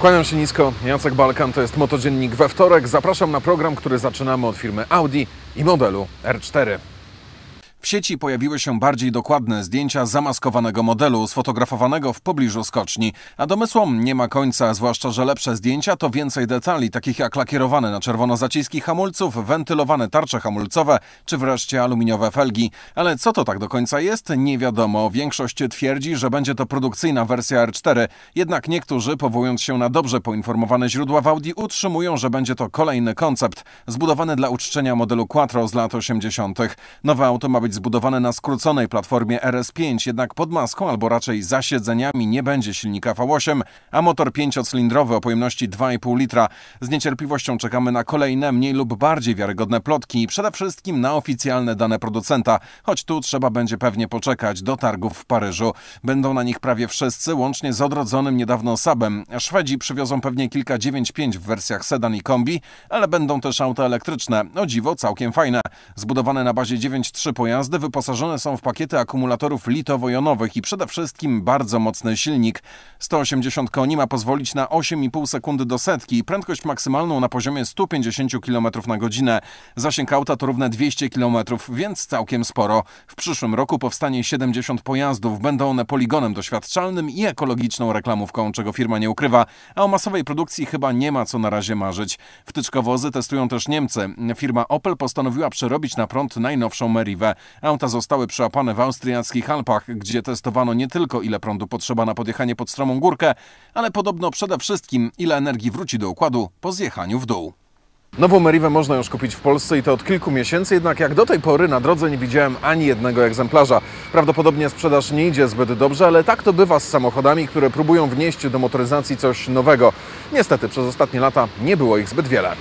Kłaniam się nisko, Jacek Balkan, to jest Motodziennik we wtorek. Zapraszam na program, który zaczynamy od firmy Audi i modelu R4. W sieci pojawiły się bardziej dokładne zdjęcia zamaskowanego modelu sfotografowanego w pobliżu skoczni, a domysłom nie ma końca, zwłaszcza, że lepsze zdjęcia to więcej detali, takich jak lakierowane na czerwono zaciski hamulców, wentylowane tarcze hamulcowe, czy wreszcie aluminiowe felgi. Ale co to tak do końca jest, nie wiadomo. Większość twierdzi, że będzie to produkcyjna wersja R4, jednak niektórzy, powołując się na dobrze poinformowane źródła w Audi, utrzymują, że będzie to kolejny koncept, zbudowany dla uczczenia modelu Quattro z lat 80. Nowe auto ma być być zbudowane na skróconej platformie RS5, jednak pod maską albo raczej za siedzeniami nie będzie silnika V8, a motor pięciocylindrowy o pojemności 2,5 litra. Z niecierpliwością czekamy na kolejne, mniej lub bardziej wiarygodne plotki i przede wszystkim na oficjalne dane producenta, choć tu trzeba będzie pewnie poczekać do targów w Paryżu. Będą na nich prawie wszyscy, łącznie z odrodzonym niedawno Sabem. Szwedzi przywiozą pewnie kilka 9.5 w wersjach sedan i kombi, ale będą też auta elektryczne. O dziwo, całkiem fajne. Zbudowane na bazie 9.3 pojazdu pojazdy wyposażone są w pakiety akumulatorów litowo-jonowych i przede wszystkim bardzo mocny silnik. 180 koni ma pozwolić na 8,5 sekundy do setki i prędkość maksymalną na poziomie 150 km na godzinę. Zasięg auta to równe 200 km, więc całkiem sporo. W przyszłym roku powstanie 70 pojazdów. Będą one poligonem doświadczalnym i ekologiczną reklamówką, czego firma nie ukrywa. A o masowej produkcji chyba nie ma co na razie marzyć. Wtyczkowozy testują też Niemcy. Firma Opel postanowiła przerobić na prąd najnowszą Merivę. Auta zostały przełapane w austriackich Alpach, gdzie testowano nie tylko ile prądu potrzeba na podjechanie pod stromą górkę, ale podobno przede wszystkim ile energii wróci do układu po zjechaniu w dół. Nową Meriwę można już kupić w Polsce i to od kilku miesięcy, jednak jak do tej pory na drodze nie widziałem ani jednego egzemplarza. Prawdopodobnie sprzedaż nie idzie zbyt dobrze, ale tak to bywa z samochodami, które próbują wnieść do motoryzacji coś nowego. Niestety przez ostatnie lata nie było ich zbyt wiele.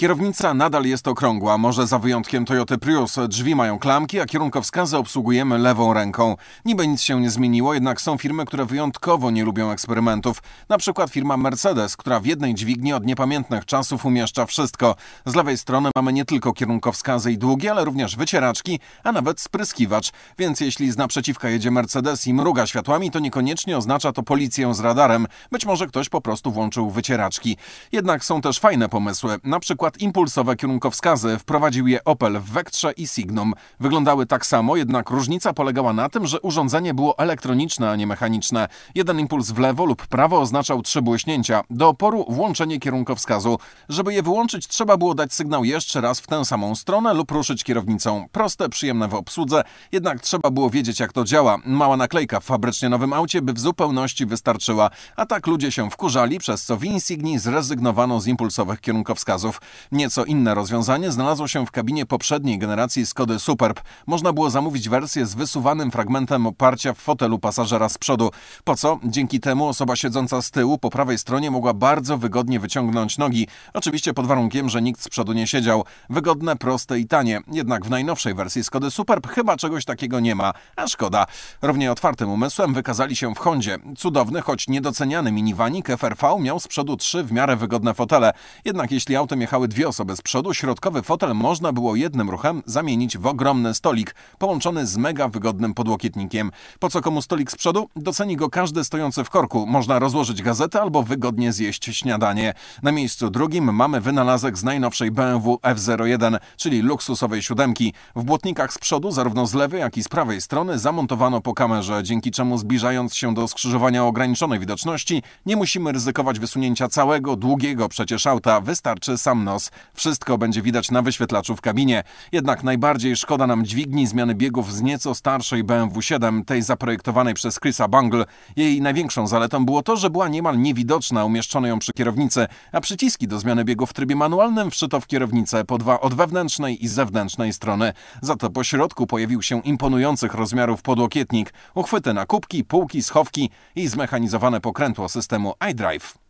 Kierownica nadal jest okrągła, może za wyjątkiem Toyota Prius. Drzwi mają klamki, a kierunkowskazy obsługujemy lewą ręką. Niby nic się nie zmieniło, jednak są firmy, które wyjątkowo nie lubią eksperymentów. Na przykład firma Mercedes, która w jednej dźwigni od niepamiętnych czasów umieszcza wszystko. Z lewej strony mamy nie tylko kierunkowskazy i długi, ale również wycieraczki, a nawet spryskiwacz. Więc jeśli z naprzeciwka jedzie Mercedes i mruga światłami, to niekoniecznie oznacza to policję z radarem. Być może ktoś po prostu włączył wycieraczki. Jednak są też fajne pomysły. Na przykład impulsowe kierunkowskazy wprowadził je Opel w Vectra i Signum. Wyglądały tak samo, jednak różnica polegała na tym, że urządzenie było elektroniczne, a nie mechaniczne. Jeden impuls w lewo lub prawo oznaczał trzy błyśnięcia. Do oporu włączenie kierunkowskazu. Żeby je wyłączyć, trzeba było dać sygnał jeszcze raz w tę samą stronę lub ruszyć kierownicą. Proste, przyjemne w obsłudze, jednak trzeba było wiedzieć jak to działa. Mała naklejka w fabrycznie nowym aucie by w zupełności wystarczyła. A tak ludzie się wkurzali, przez co w Insigni zrezygnowano z impulsowych kierunkowskazów. Nieco inne rozwiązanie znalazło się w kabinie poprzedniej generacji Skody Superb. Można było zamówić wersję z wysuwanym fragmentem oparcia w fotelu pasażera z przodu. Po co? Dzięki temu osoba siedząca z tyłu po prawej stronie mogła bardzo wygodnie wyciągnąć nogi. Oczywiście pod warunkiem, że nikt z przodu nie siedział. Wygodne, proste i tanie. Jednak w najnowszej wersji Skody Superb chyba czegoś takiego nie ma. A szkoda. Równie otwartym umysłem wykazali się w Hondzie. Cudowny, choć niedoceniany minivanik FRV miał z przodu trzy w miarę wygodne fotele. Jednak jeśli autem jechały dwie osoby z przodu, środkowy fotel można było jednym ruchem zamienić w ogromny stolik, połączony z mega wygodnym podłokietnikiem. Po co komu stolik z przodu? Doceni go każdy stojący w korku. Można rozłożyć gazetę albo wygodnie zjeść śniadanie. Na miejscu drugim mamy wynalazek z najnowszej BMW F01, czyli luksusowej siódemki. W błotnikach z przodu, zarówno z lewej, jak i z prawej strony, zamontowano po kamerze, dzięki czemu zbliżając się do skrzyżowania ograniczonej widoczności, nie musimy ryzykować wysunięcia całego, długiego przecież auta, wystarczy sam nos nos. Wszystko będzie widać na wyświetlaczu w kabinie. Jednak najbardziej szkoda nam dźwigni zmiany biegów z nieco starszej BMW 7, tej zaprojektowanej przez Chrisa Bungle. Jej największą zaletą było to, że była niemal niewidoczna, umieszczono ją przy kierownicy, a przyciski do zmiany biegu w trybie manualnym wszyto w kierownicę po dwa od wewnętrznej i zewnętrznej strony. Za to po środku pojawił się imponujących rozmiarów podłokietnik, uchwyty na kubki, półki, schowki i zmechanizowane pokrętło systemu iDrive.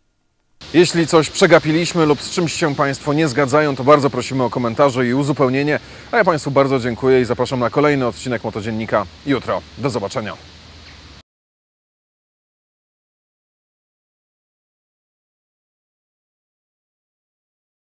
Jeśli coś przegapiliśmy lub z czymś się Państwo nie zgadzają, to bardzo prosimy o komentarze i uzupełnienie. A ja Państwu bardzo dziękuję i zapraszam na kolejny odcinek Motodziennika jutro. Do zobaczenia.